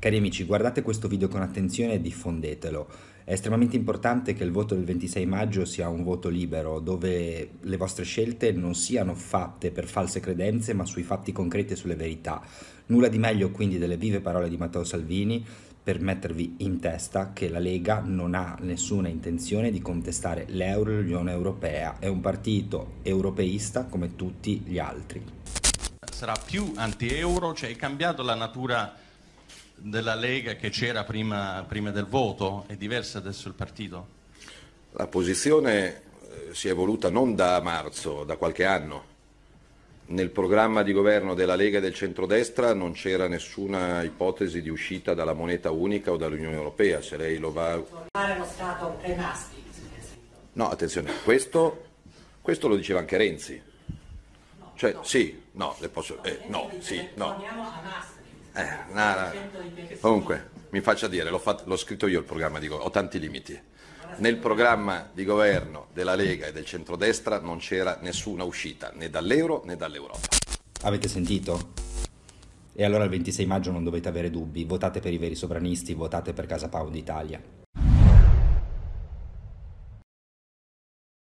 Cari amici, guardate questo video con attenzione e diffondetelo. È estremamente importante che il voto del 26 maggio sia un voto libero, dove le vostre scelte non siano fatte per false credenze, ma sui fatti concreti e sulle verità. Nulla di meglio quindi delle vive parole di Matteo Salvini per mettervi in testa che la Lega non ha nessuna intenzione di contestare l'euro e l'Unione Europea. È un partito europeista come tutti gli altri. Sarà più anti-euro, cioè è cambiato la natura della Lega che c'era prima, prima del voto? È diversa adesso il partito? La posizione eh, si è evoluta non da marzo, da qualche anno. Nel programma di governo della Lega e del centrodestra non c'era nessuna ipotesi di uscita dalla moneta unica o dall'Unione Europea, se lei lo va... Formare lo Stato prenasti. No, attenzione, questo, questo, lo diceva anche Renzi. Cioè, sì, no, le posso... Eh, no, sì, no. Eh, no, no. Comunque, mi faccia dire, l'ho, fatto, l'ho scritto io il programma di governo, ho tanti limiti. Nel programma di governo della Lega e del centrodestra non c'era nessuna uscita né dall'euro né dall'Europa. Avete sentito? E allora il 26 maggio non dovete avere dubbi, votate per i veri sovranisti, votate per Casa Pound Italia.